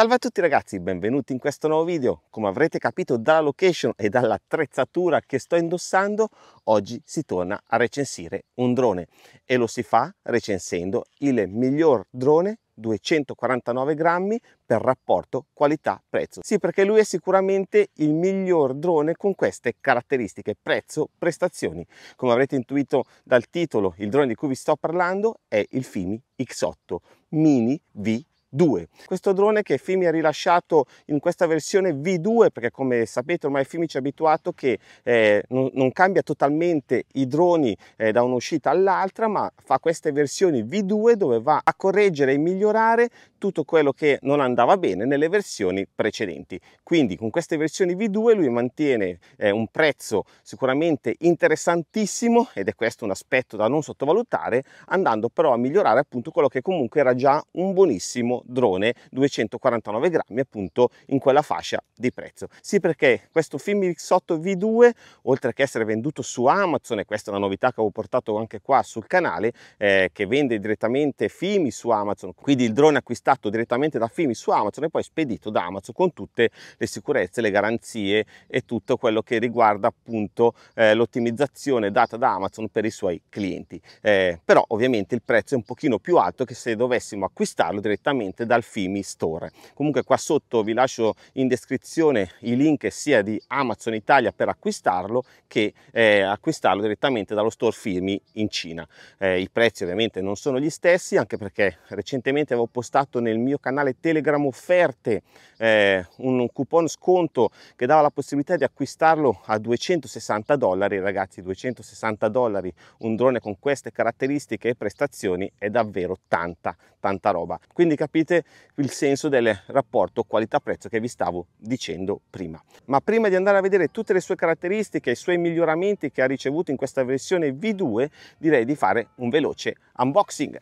Salve a tutti ragazzi, benvenuti in questo nuovo video. Come avrete capito dalla location e dall'attrezzatura che sto indossando, oggi si torna a recensire un drone e lo si fa recensendo il miglior drone 249 grammi per rapporto qualità-prezzo. Sì, perché lui è sicuramente il miglior drone con queste caratteristiche, prezzo-prestazioni. Come avrete intuito dal titolo, il drone di cui vi sto parlando è il Fimi X8 Mini V 2. Questo drone che Fimi ha rilasciato in questa versione V2 perché come sapete ormai Fimi ci ha abituato che eh, non, non, cambia totalmente i droni eh, da un'uscita all'altra ma fa queste versioni V2 dove va a correggere e migliorare tutto quello che non andava bene nelle versioni precedenti. Quindi con queste versioni V2 lui mantiene eh, un prezzo sicuramente interessantissimo ed è questo un aspetto da non sottovalutare, andando però a migliorare appunto quello che comunque era già un buonissimo drone 249 grammi appunto in quella fascia di prezzo. Sì perché questo Film X8 V2 oltre che essere venduto su Amazon e questa è una novità che avevo portato anche qua sul canale eh, che vende direttamente Fimi su Amazon, quindi il drone acquistato acquistato direttamente da Fimi su Amazon e poi spedito da Amazon con tutte le sicurezze, le garanzie e tutto quello che riguarda appunto eh, l'ottimizzazione data da Amazon per i suoi clienti. Eh, però ovviamente il prezzo è un pochino più alto che se dovessimo acquistarlo direttamente dal Fimi Store. Comunque qua sotto vi lascio in descrizione i link sia di Amazon Italia per acquistarlo che eh, acquistarlo direttamente dallo store Fimi in Cina. Eh, I prezzi ovviamente non sono gli stessi anche perché recentemente avevo postato nel mio canale Telegram offerte eh, un, un coupon sconto che dava la possibilità di acquistarlo a 260 dollari, ragazzi 260 dollari un drone con queste caratteristiche e prestazioni è davvero tanta tanta roba. Quindi capite il senso del rapporto qualità-prezzo che vi stavo dicendo prima. Ma prima di andare a vedere tutte le sue caratteristiche e i suoi miglioramenti che ha ricevuto in questa versione V2, direi di fare un veloce unboxing.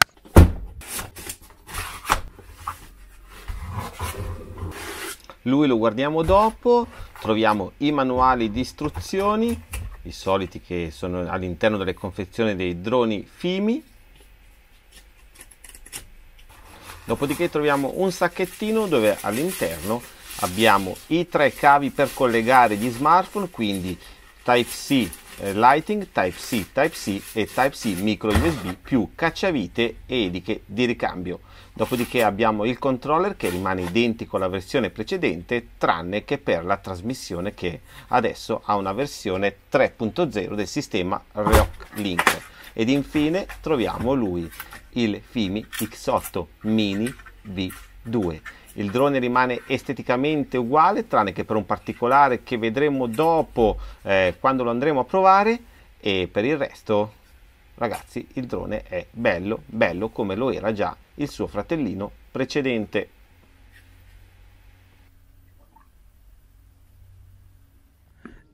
Lui lo guardiamo dopo, troviamo i manuali di istruzioni, i soliti che sono all'interno delle confezioni dei droni Fimi. Dopodiché troviamo un sacchettino dove all'interno abbiamo i tre cavi per collegare gli smartphone, quindi Type-C, eh, Lighting Type-C, Type-C e Type-C micro USB più cacciavite e ediche di ricambio. Dopodiché abbiamo il controller che rimane identico alla versione precedente tranne che per la trasmissione che adesso ha una versione 3.0 del sistema Rock Link. Ed infine troviamo lui, il Fimi X8 Mini V2 il drone rimane esteticamente uguale tranne che per un particolare che vedremo dopo eh, quando lo andremo a provare e per il resto ragazzi il drone è bello bello come lo era già il suo fratellino precedente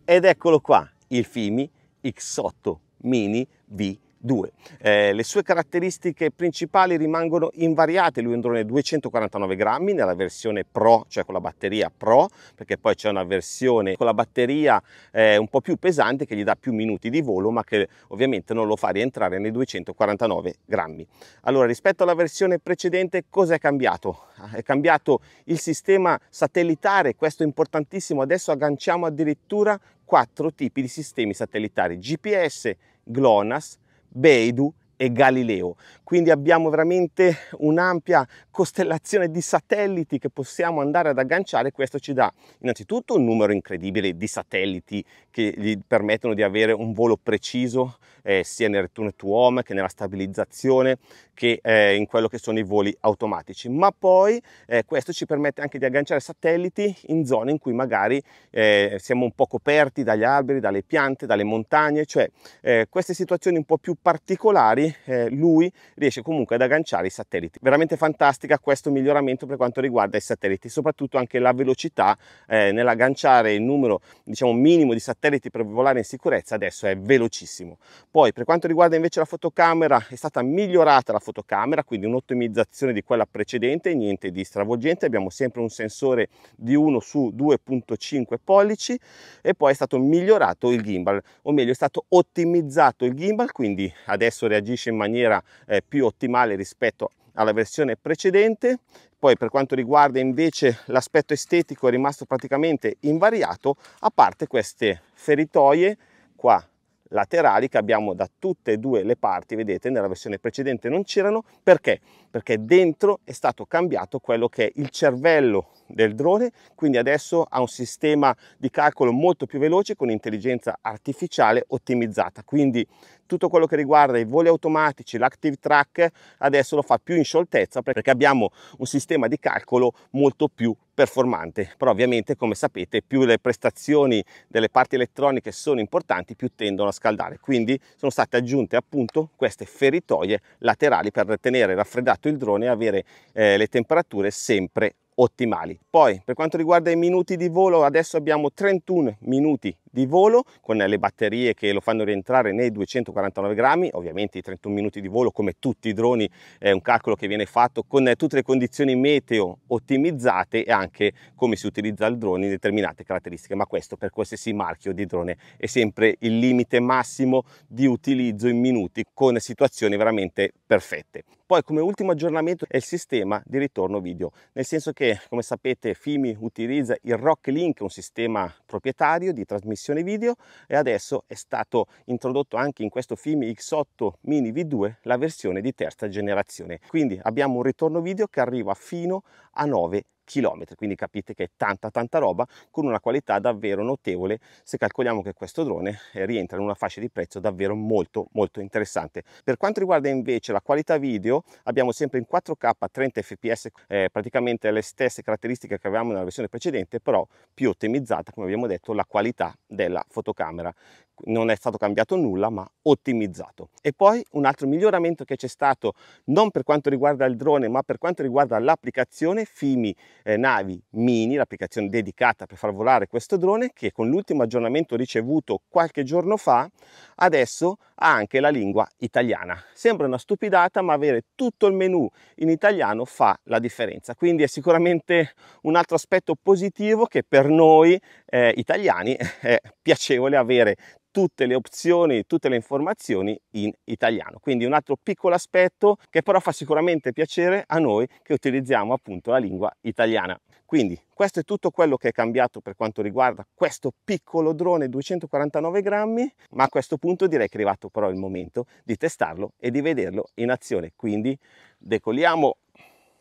ed eccolo qua il Fimi X8 Mini V 2. Eh, le sue caratteristiche principali rimangono invariate, lui è un drone 249 grammi nella versione Pro, cioè con la batteria Pro, perché poi c'è una versione con la batteria eh, un po' più pesante che gli dà più minuti di volo, ma che ovviamente non lo fa rientrare nei 249 grammi. Allora, rispetto alla versione precedente, cosa è cambiato? È cambiato il sistema satellitare, questo è importantissimo, adesso agganciamo addirittura quattro tipi di sistemi satellitari, GPS, GLONASS, Beidu e Galileo. Quindi abbiamo veramente un'ampia costellazione di satelliti che possiamo andare ad agganciare. Questo ci dà innanzitutto un numero incredibile di satelliti che gli permettono di avere un volo preciso eh, sia nel return to home che nella stabilizzazione che eh, in quello che sono i voli automatici ma poi eh, questo ci permette anche di agganciare satelliti in zone in cui magari eh, siamo un po' coperti dagli alberi dalle piante dalle montagne cioè eh, queste situazioni un po' più particolari eh, lui riesce comunque ad agganciare i satelliti veramente fantastica questo miglioramento per quanto riguarda i satelliti soprattutto anche la velocità nell'agganciare il numero diciamo minimo di satelliti satellite per volare in sicurezza adesso è velocissimo. Poi per quanto riguarda invece la fotocamera è stata migliorata la fotocamera, quindi un'ottimizzazione di quella precedente, niente di stravolgente, abbiamo sempre un sensore di 1 su 2.5 pollici e poi è stato migliorato il gimbal, o meglio è stato ottimizzato il gimbal, quindi adesso reagisce in maniera eh, più ottimale rispetto a alla versione precedente, poi per quanto riguarda invece l'aspetto estetico è rimasto praticamente invariato, a parte queste feritoie qua laterali che abbiamo da tutte e due le parti, vedete nella versione precedente non c'erano, perché? Perché dentro è stato cambiato quello che è il cervello del drone, quindi adesso ha un sistema di calcolo molto più veloce con intelligenza artificiale ottimizzata, quindi tutto quello che riguarda i voli automatici, l'active track, adesso lo fa più in scioltezza perché abbiamo un sistema di calcolo molto più performante, però ovviamente come sapete più le prestazioni delle parti elettroniche sono importanti più tendono a scaldare, quindi sono state aggiunte appunto queste feritoie laterali per tenere raffreddato il drone e avere eh, le temperature sempre ottimali. Poi per quanto riguarda i minuti di volo adesso abbiamo 31 minuti di volo con le batterie che lo fanno rientrare nei 249 grammi, ovviamente i 31 minuti di volo come tutti i droni è un calcolo che viene fatto con tutte le condizioni meteo ottimizzate e anche come si utilizza il drone in determinate caratteristiche, ma questo per qualsiasi marchio di drone è sempre il limite massimo di utilizzo in minuti con situazioni veramente perfette. Poi come ultimo aggiornamento è il sistema di ritorno video, nel senso che come sapete Fimi utilizza il Rock Link, un sistema proprietario di trasmissione versione video e adesso è stato introdotto anche in questo film X8 Mini V2 la versione di terza generazione. Quindi abbiamo un ritorno video che arriva fino a 9 chilometri, quindi capite che è tanta tanta roba con una qualità davvero notevole se calcoliamo che questo drone eh, rientra in una fascia di prezzo davvero molto molto interessante. Per quanto riguarda invece la qualità video abbiamo sempre in 4K 30 fps eh, praticamente le stesse caratteristiche che avevamo nella versione precedente però più ottimizzata come abbiamo detto la qualità della fotocamera non è stato cambiato nulla ma ottimizzato e poi un altro miglioramento che c'è stato non per quanto riguarda il drone ma per quanto riguarda l'applicazione Fimi eh, Navi Mini, l'applicazione dedicata per far volare questo drone, che con l'ultimo aggiornamento ricevuto qualche giorno fa, adesso ha anche la lingua italiana. Sembra una stupidata, ma avere tutto il menu in italiano fa la differenza. Quindi è sicuramente un altro aspetto positivo che per noi eh, italiani è piacevole avere tutte le opzioni, tutte le informazioni in italiano. Quindi un altro piccolo aspetto che però fa sicuramente piacere a noi che utilizziamo appunto la lingua italiana. Quindi questo è tutto quello che è cambiato per quanto riguarda questo piccolo drone 249 grammi, ma a questo punto direi che è arrivato però il momento di testarlo e di vederlo in azione. Quindi decolliamo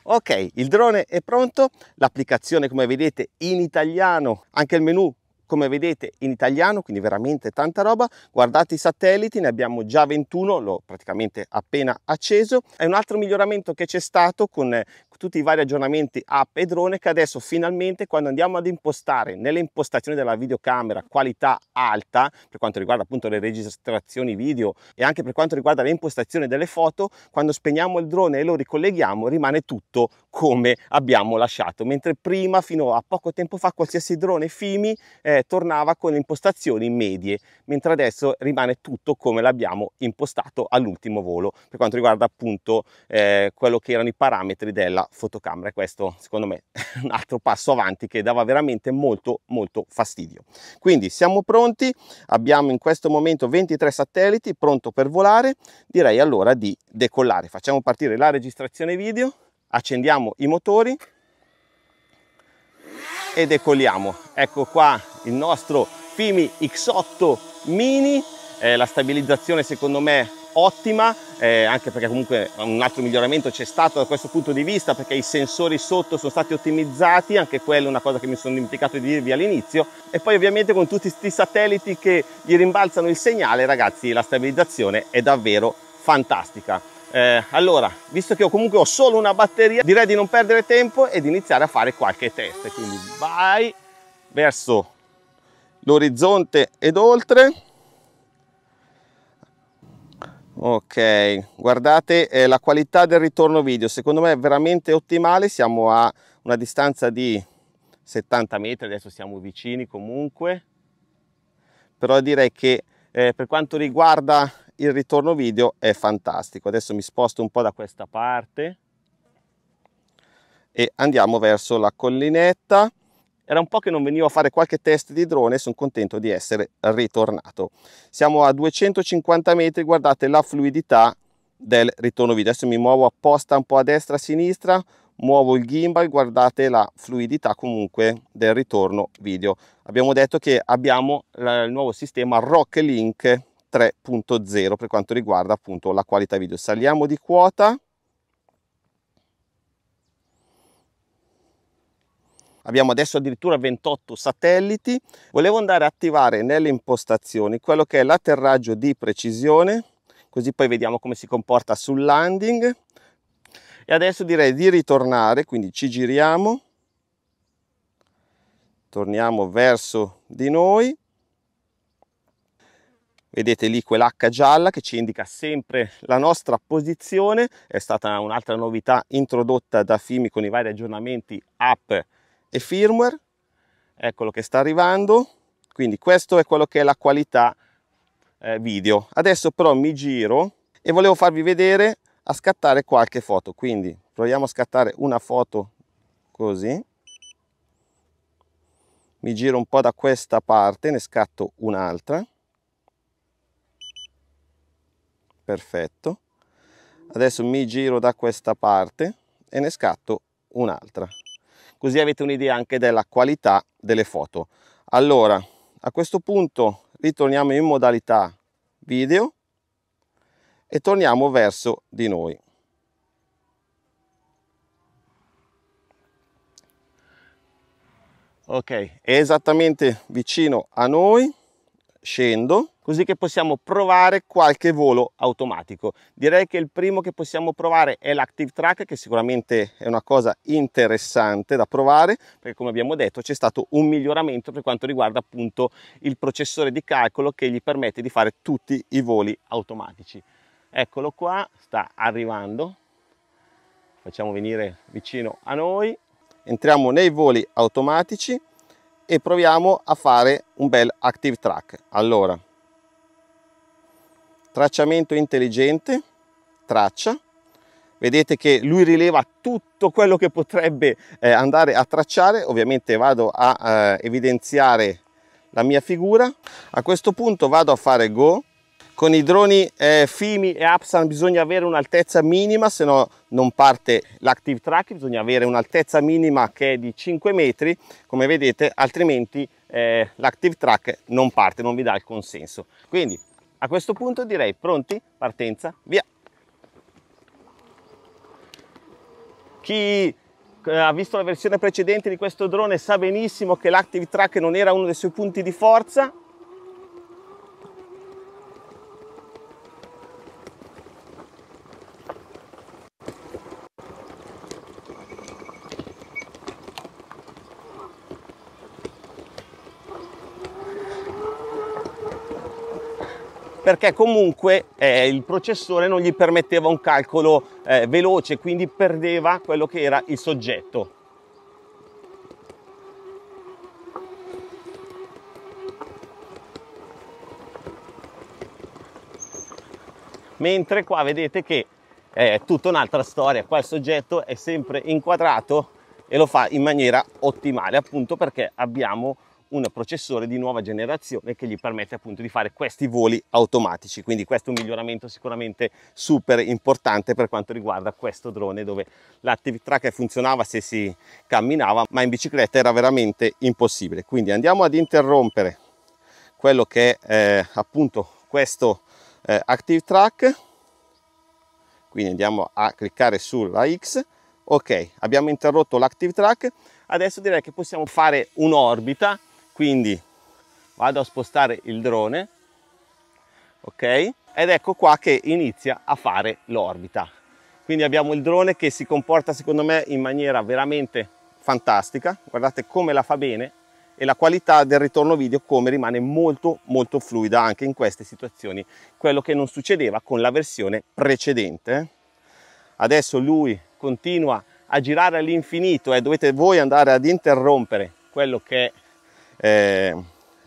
Ok, il drone è pronto, l'applicazione come vedete in italiano, anche il menu come vedete in italiano, quindi veramente tanta roba. Guardate i satelliti, ne abbiamo già 21, l'ho praticamente appena acceso. È un altro miglioramento che c'è stato con tutti i vari aggiornamenti app e drone che adesso finalmente quando andiamo ad impostare nelle impostazioni della videocamera qualità alta per quanto riguarda appunto le registrazioni video e anche per quanto riguarda le impostazioni delle foto quando spegniamo il drone e lo ricolleghiamo rimane tutto come abbiamo lasciato mentre prima fino a poco tempo fa qualsiasi drone Fimi eh, tornava con impostazioni medie mentre adesso rimane tutto come l'abbiamo impostato all'ultimo volo per quanto riguarda appunto eh, quello che erano i parametri della fotocamera e questo secondo me è un altro passo avanti che dava veramente molto molto fastidio quindi siamo pronti abbiamo in questo momento 23 satelliti pronto per volare direi allora di decollare facciamo partire la registrazione video accendiamo i motori e decolliamo ecco qua il nostro Fimi X8 Mini eh, la stabilizzazione secondo me ottima, eh, anche perché comunque un altro miglioramento c'è stato da questo punto di vista, perché i sensori sotto sono stati ottimizzati, anche quella è una cosa che mi sono dimenticato di dirvi all'inizio, e poi ovviamente con tutti questi satelliti che gli rimbalzano il segnale, ragazzi, la stabilizzazione è davvero fantastica. Eh, allora, visto che ho comunque ho solo una batteria, direi di non perdere tempo e di iniziare a fare qualche test. Quindi vai verso l'orizzonte ed oltre ok guardate eh, la qualità del ritorno video secondo me è veramente ottimale siamo a una distanza di 70 metri adesso siamo vicini comunque però direi che eh, per quanto riguarda il ritorno video è fantastico adesso mi sposto un po da questa parte e andiamo verso la collinetta era un po' che non venivo a fare qualche test di drone e sono contento di essere ritornato. Siamo a 250 metri, guardate la fluidità del ritorno video. Adesso mi muovo apposta un po' a destra, a sinistra, muovo il gimbal, guardate la fluidità comunque del ritorno video. Abbiamo detto che abbiamo il nuovo sistema Rock Link 3.0 per quanto riguarda appunto la qualità video. Saliamo di quota. abbiamo adesso addirittura 28 satelliti, volevo andare a attivare nelle impostazioni quello che è l'atterraggio di precisione, così poi vediamo come si comporta sul landing. E adesso direi di ritornare, quindi ci giriamo, torniamo verso di noi, vedete lì quell'H gialla che ci indica sempre la nostra posizione, è stata un'altra novità introdotta da FIMI con i vari aggiornamenti app e firmware, eccolo che sta arrivando, quindi questo è quello che è la qualità eh, video. Adesso però mi giro e volevo farvi vedere a scattare qualche foto, quindi proviamo a scattare una foto così, mi giro un po' da questa parte, ne scatto un'altra, perfetto, adesso mi giro da questa parte e ne scatto un'altra così avete un'idea anche della qualità delle foto. Allora, a questo punto ritorniamo in modalità video e torniamo verso di noi. Ok, è esattamente vicino a noi, scendo così che possiamo provare qualche volo automatico. Direi che il primo che possiamo provare è l'Active Track, che sicuramente è una cosa interessante da provare, perché come abbiamo detto c'è stato un miglioramento per quanto riguarda appunto il processore di calcolo che gli permette di fare tutti i voli automatici. Eccolo qua, sta arrivando, facciamo venire vicino a noi, entriamo nei voli automatici e proviamo a fare un bel Active Track. Allora, tracciamento intelligente, traccia, vedete che lui rileva tutto quello che potrebbe eh, andare a tracciare, ovviamente vado a eh, evidenziare la mia figura, a questo punto vado a fare go, con i droni eh, Fimi e Apsan bisogna avere un'altezza minima, se no non parte l'active track, bisogna avere un'altezza minima che è di 5 metri, come vedete, altrimenti eh, l'active track non parte, non vi dà il consenso. Quindi a questo punto direi pronti, partenza, via! Chi eh, ha visto la versione precedente di questo drone sa benissimo che l'Active Track non era uno dei suoi punti di forza, perché comunque eh, il processore non gli permetteva un calcolo eh, veloce, quindi perdeva quello che era il soggetto. Mentre qua vedete che eh, è tutta un'altra storia, qua il soggetto è sempre inquadrato e lo fa in maniera ottimale, appunto perché abbiamo un processore di nuova generazione che gli permette appunto di fare questi voli automatici quindi questo è un miglioramento sicuramente super importante per quanto riguarda questo drone dove l'active tracker funzionava se si camminava ma in bicicletta era veramente impossibile quindi andiamo ad interrompere quello che è eh, appunto questo eh, active track quindi andiamo a cliccare sulla X ok abbiamo interrotto l'active track adesso direi che possiamo fare un'orbita quindi vado a spostare il drone ok ed ecco qua che inizia a fare l'orbita quindi abbiamo il drone che si comporta secondo me in maniera veramente fantastica guardate come la fa bene e la qualità del ritorno video come rimane molto molto fluida anche in queste situazioni quello che non succedeva con la versione precedente adesso lui continua a girare all'infinito e dovete voi andare ad interrompere quello che è eh,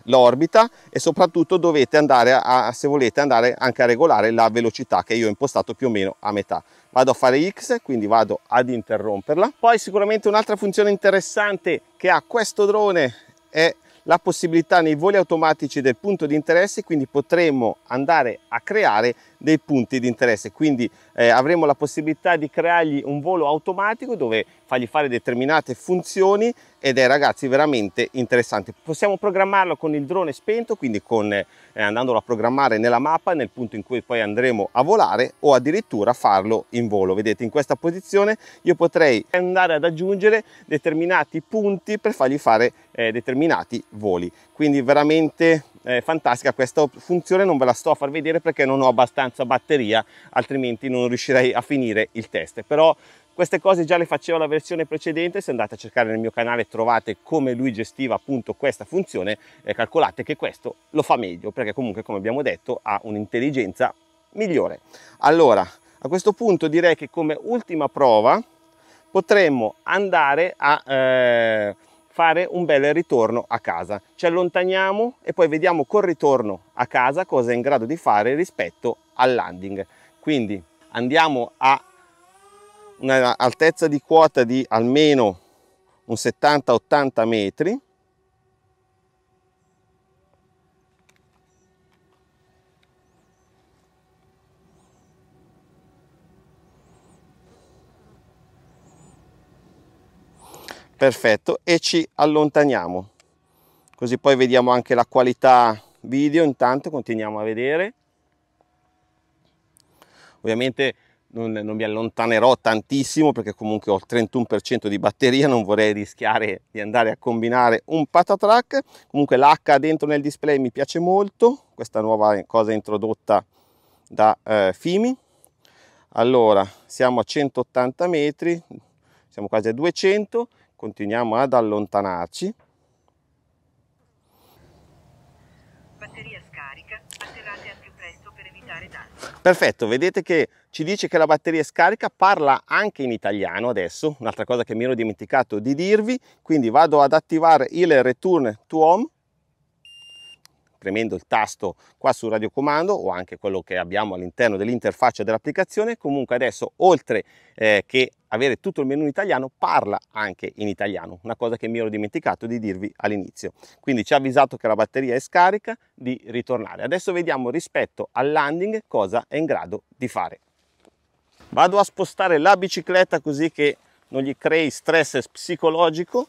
l'orbita e soprattutto dovete andare a, se volete andare anche a regolare la velocità che io ho impostato più o meno a metà vado a fare X quindi vado ad interromperla poi sicuramente un'altra funzione interessante che ha questo drone è la possibilità nei voli automatici del punto di interesse quindi potremmo andare a creare dei punti di interesse, quindi eh, avremo la possibilità di creargli un volo automatico dove fargli fare determinate funzioni ed è ragazzi veramente interessante. Possiamo programmarlo con il drone spento, quindi con, eh, andandolo a programmare nella mappa nel punto in cui poi andremo a volare o addirittura farlo in volo. Vedete in questa posizione io potrei andare ad aggiungere determinati punti per fargli fare eh, determinati voli, quindi veramente eh, fantastica questa funzione non ve la sto a far vedere perché non ho abbastanza batteria altrimenti non riuscirei a finire il test però queste cose già le faceva la versione precedente, se andate a cercare nel mio canale trovate come lui gestiva appunto questa funzione, eh, calcolate che questo lo fa meglio, perché comunque come abbiamo detto ha un'intelligenza migliore. Allora, a questo punto direi che come ultima prova potremmo andare a... Eh, fare un bel ritorno a casa. Ci allontaniamo e poi vediamo col ritorno a casa cosa è in grado di fare rispetto al landing. Quindi andiamo a un'altezza di quota di almeno un 70-80 metri perfetto e ci allontaniamo così poi vediamo anche la qualità video intanto continuiamo a vedere ovviamente non, non mi allontanerò tantissimo perché comunque ho il 31% di batteria non vorrei rischiare di andare a combinare un patatrack comunque l'H dentro nel display mi piace molto questa nuova cosa introdotta da eh, Fimi allora siamo a 180 metri siamo quasi a 200 continuiamo ad allontanarci. Batteria scarica, atterrate al più presto per evitare danni. Perfetto, vedete che ci dice che la batteria è scarica, parla anche in italiano adesso, un'altra cosa che mi ero dimenticato di dirvi, quindi vado ad attivare il return to home premendo il tasto qua sul radiocomando o anche quello che abbiamo all'interno dell'interfaccia dell'applicazione, comunque adesso oltre eh, che avere tutto il menu in italiano parla anche in italiano, una cosa che mi ero dimenticato di dirvi all'inizio. Quindi ci ha avvisato che la batteria è scarica di ritornare. Adesso vediamo rispetto al landing cosa è in grado di fare. Vado a spostare la bicicletta così che non gli crei stress psicologico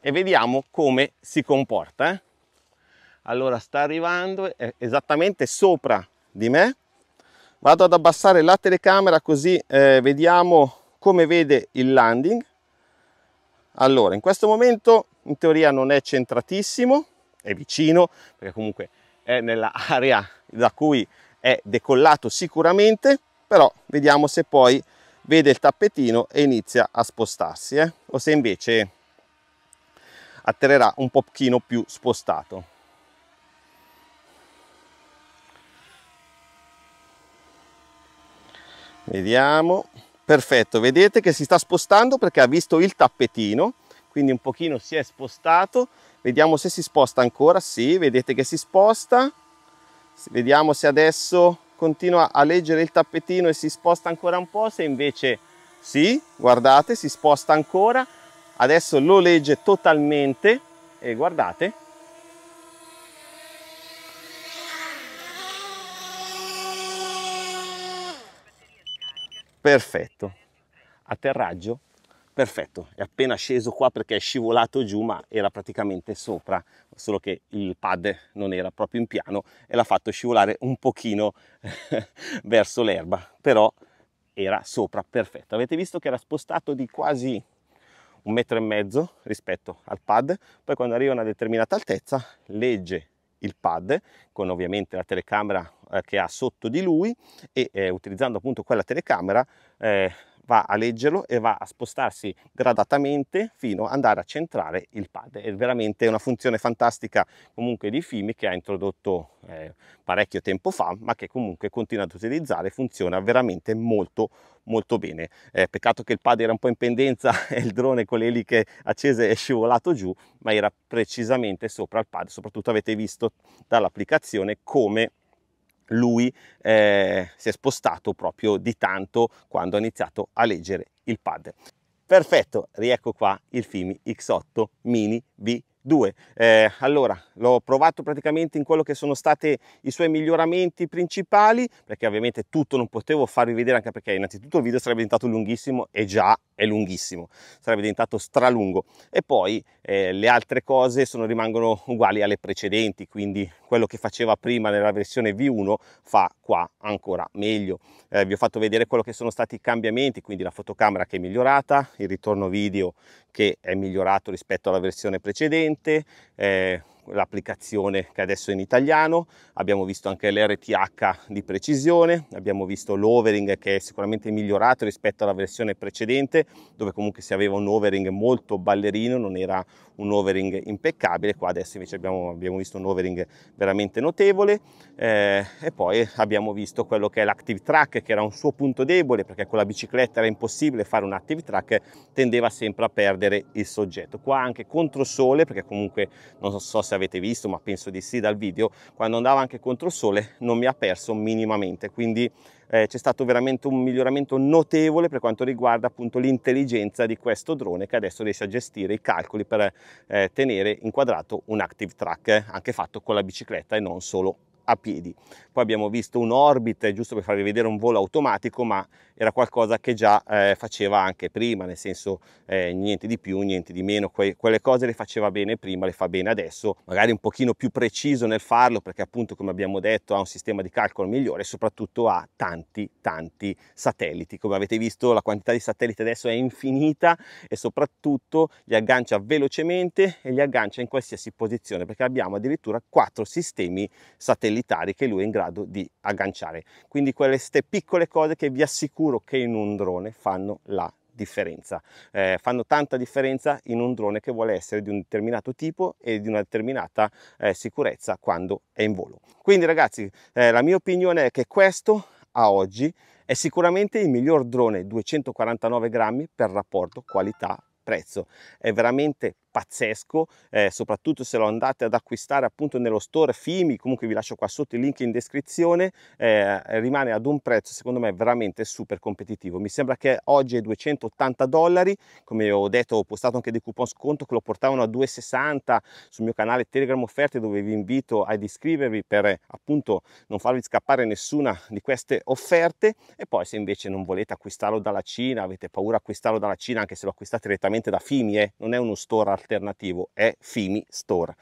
e vediamo come si comporta. Eh? Allora sta arrivando esattamente sopra di me. Vado ad abbassare la telecamera così eh, vediamo come vede il landing. Allora, in questo momento in teoria non è centratissimo, è vicino, perché comunque è nell'area da cui è decollato sicuramente, però vediamo se poi vede il tappetino e inizia a spostarsi, eh? o se invece atterrerà un pochino più spostato. Vediamo, perfetto, vedete che si sta spostando perché ha visto il tappetino, quindi un pochino si è spostato, vediamo se si sposta ancora, sì, vedete che si sposta, vediamo se adesso continua a leggere il tappetino e si sposta ancora un po', se invece sì, guardate, si sposta ancora, adesso lo legge totalmente e guardate perfetto atterraggio perfetto è appena sceso qua perché è scivolato giù ma era praticamente sopra solo che il pad non era proprio in piano e l'ha fatto scivolare un pochino verso l'erba però era sopra perfetto avete visto che era spostato di quasi un metro e mezzo rispetto al pad, poi quando arriva a una determinata altezza legge il pad con ovviamente la telecamera eh, che ha sotto di lui e eh, utilizzando appunto quella telecamera eh, va a leggerlo e va a spostarsi gradatamente fino ad andare a centrare il pad. È veramente una funzione fantastica comunque di Fimi che ha introdotto eh, parecchio tempo fa, ma che comunque continua ad utilizzare, funziona veramente molto molto bene. Eh, peccato che il pad era un po' in pendenza e il drone con le eliche accese è scivolato giù, ma era precisamente sopra il pad. Soprattutto avete visto dall'applicazione come lui eh, si è spostato proprio di tanto quando ha iniziato a leggere il pad. Perfetto, riecco qua il Fimi X8 Mini V2. Eh, allora, l'ho provato praticamente in quello che sono stati i suoi miglioramenti principali, perché ovviamente tutto non potevo farvi vedere, anche perché innanzitutto il video sarebbe diventato lunghissimo e già è lunghissimo, sarebbe diventato stralungo e poi eh, le altre cose sono, rimangono uguali alle precedenti, quindi quello che faceva prima nella versione V1 fa qua ancora meglio. Eh, vi ho fatto vedere quello che sono stati i cambiamenti, quindi la fotocamera che è migliorata, il ritorno video che è migliorato rispetto alla versione precedente, eh, l'applicazione che adesso è in italiano, abbiamo visto anche l'RTH di precisione, abbiamo visto l'overing che è sicuramente migliorato rispetto alla versione precedente dove comunque si aveva un overing molto ballerino, non era un overing impeccabile, qua adesso invece abbiamo, abbiamo visto un overing veramente notevole eh, e poi abbiamo visto quello che è l'active track che era un suo punto debole perché con la bicicletta era impossibile fare un active track, tendeva sempre a perdere il soggetto. Qua anche contro sole perché comunque non so se avete visto, ma penso di sì dal video, quando andava anche contro il sole non mi ha perso minimamente, quindi eh, c'è stato veramente un miglioramento notevole per quanto riguarda appunto l'intelligenza di questo drone che adesso riesce a gestire i calcoli per eh, tenere inquadrato un active track, anche fatto con la bicicletta e non solo a piedi. Poi abbiamo visto un orbit, giusto per farvi vedere un volo automatico, ma era qualcosa che già eh, faceva anche prima, nel senso eh, niente di più, niente di meno, que quelle cose le faceva bene prima, le fa bene adesso, magari un pochino più preciso nel farlo perché appunto come abbiamo detto ha un sistema di calcolo migliore e soprattutto ha tanti tanti satelliti, come avete visto la quantità di satelliti adesso è infinita e soprattutto li aggancia velocemente e li aggancia in qualsiasi posizione perché abbiamo addirittura quattro sistemi satellitari che lui è in grado di agganciare, quindi quelle piccole cose che vi assicuro sicuro che in un drone fanno la differenza. Eh, fanno tanta differenza in un drone che vuole essere di un determinato tipo e di una determinata eh, sicurezza quando è in volo. Quindi ragazzi, eh, la mia opinione è che questo a oggi è sicuramente il miglior drone 249 grammi per rapporto qualità prezzo. È veramente pazzesco, eh, soprattutto se lo andate ad acquistare appunto nello store Fimi, comunque vi lascio qua sotto il link in descrizione, eh, rimane ad un prezzo secondo me veramente super competitivo. Mi sembra che oggi è 280 dollari, come ho detto ho postato anche dei coupon sconto che lo portavano a 260 sul mio canale Telegram Offerte dove vi invito ad iscrivervi per appunto non farvi scappare nessuna di queste offerte e poi se invece non volete acquistarlo dalla Cina, avete paura di acquistarlo dalla Cina anche se lo acquistate direttamente da Fimi, eh, non è uno store alternativo è Fimi Store.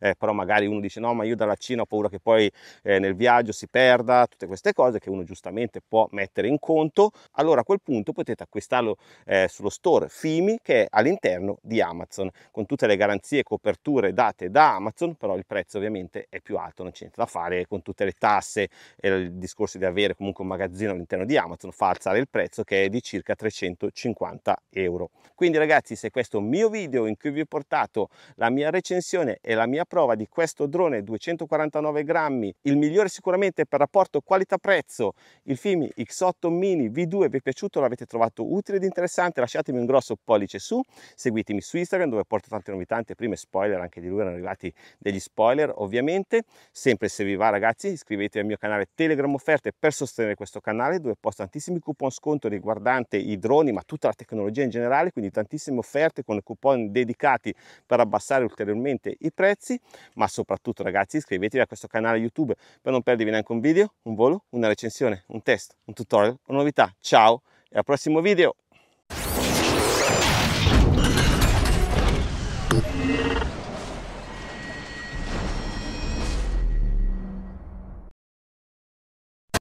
Eh, però magari uno dice no ma io dalla Cina ho paura che poi eh, nel viaggio si perda, tutte queste cose che uno giustamente può mettere in conto, allora a quel punto potete acquistarlo eh, sullo store Fimi che è all'interno di Amazon, con tutte le garanzie e coperture date da Amazon, però il prezzo ovviamente è più alto, non c'è niente da fare con tutte le tasse e il discorso di avere comunque un magazzino all'interno di Amazon fa alzare il prezzo che è di circa 350 euro. Quindi ragazzi se questo è un mio video in cui vi ho portato la mia recensione e la mia prova di questo drone 249 grammi, il migliore sicuramente per rapporto qualità-prezzo, il film X8 Mini V2 vi è piaciuto, l'avete trovato utile ed interessante, lasciatemi un grosso pollice su, seguitemi su Instagram dove porto tante novità, prime spoiler, anche di lui erano arrivati degli spoiler ovviamente, sempre se vi va ragazzi iscrivetevi al mio canale Telegram Offerte per sostenere questo canale dove posto tantissimi coupon sconto riguardante i droni ma tutta la tecnologia in generale, quindi tantissime offerte con coupon dedicati mercati per abbassare ulteriormente i prezzi, ma soprattutto ragazzi iscrivetevi a questo canale YouTube per non perdervi neanche un video, un volo, una recensione, un test, un tutorial, una novità. Ciao e al prossimo video!